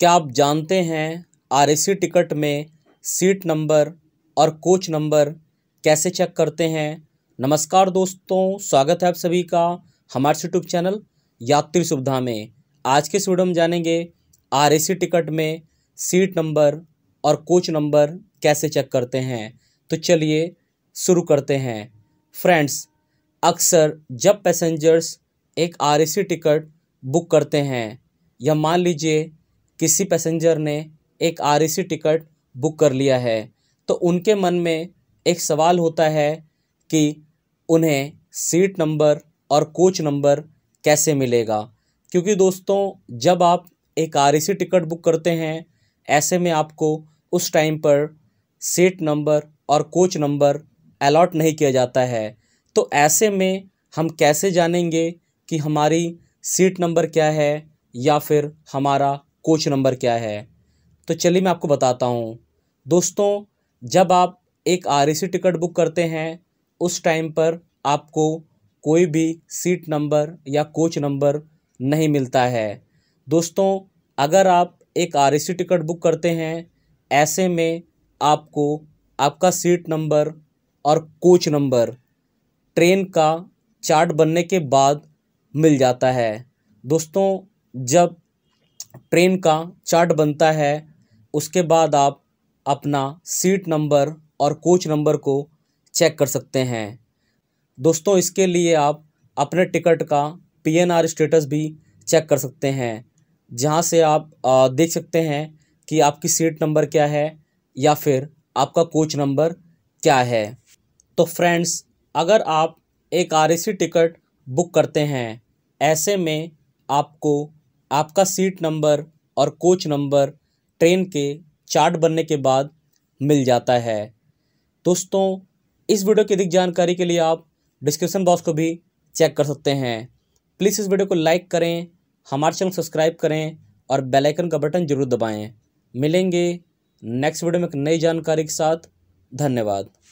क्या आप जानते हैं आरएसी टिकट में सीट नंबर और कोच नंबर कैसे चेक करते हैं नमस्कार दोस्तों स्वागत है आप सभी का हमारे यूट्यूब चैनल यात्री सुविधा में आज के वीडियो में जानेंगे आरएसी टिकट में सीट नंबर और कोच नंबर कैसे चेक करते हैं तो चलिए शुरू करते हैं फ्रेंड्स अक्सर जब पैसेंजर्स एक आर टिकट बुक करते हैं या मान लीजिए किसी पैसेंजर ने एक आर टिकट बुक कर लिया है तो उनके मन में एक सवाल होता है कि उन्हें सीट नंबर और कोच नंबर कैसे मिलेगा क्योंकि दोस्तों जब आप एक आर टिकट बुक करते हैं ऐसे में आपको उस टाइम पर सीट नंबर और कोच नंबर अलॉट नहीं किया जाता है तो ऐसे में हम कैसे जानेंगे कि हमारी सीट नंबर क्या है या फिर हमारा कोच नंबर क्या है तो चलिए मैं आपको बताता हूँ दोस्तों जब आप एक आर e टिकट बुक करते हैं उस टाइम पर आपको कोई भी सीट नंबर या कोच नंबर नहीं मिलता है दोस्तों अगर आप एक आर e टिकट बुक करते हैं ऐसे में आपको आपका सीट नंबर और कोच नंबर ट्रेन का चार्ट बनने के बाद मिल जाता है दोस्तों जब ट्रेन का चार्ट बनता है उसके बाद आप अपना सीट नंबर और कोच नंबर को चेक कर सकते हैं दोस्तों इसके लिए आप अपने टिकट का पीएनआर स्टेटस भी चेक कर सकते हैं जहाँ से आप देख सकते हैं कि आपकी सीट नंबर क्या है या फिर आपका कोच नंबर क्या है तो फ्रेंड्स अगर आप एक आर टिकट बुक करते हैं ऐसे में आपको आपका सीट नंबर और कोच नंबर ट्रेन के चार्ट बनने के बाद मिल जाता है दोस्तों इस वीडियो की अधिक जानकारी के लिए आप डिस्क्रिप्शन बॉक्स को भी चेक कर सकते हैं प्लीज़ इस वीडियो को लाइक करें हमारे चैनल सब्सक्राइब करें और बेल आइकन का बटन जरूर दबाएं मिलेंगे नेक्स्ट वीडियो में एक नई जानकारी के साथ धन्यवाद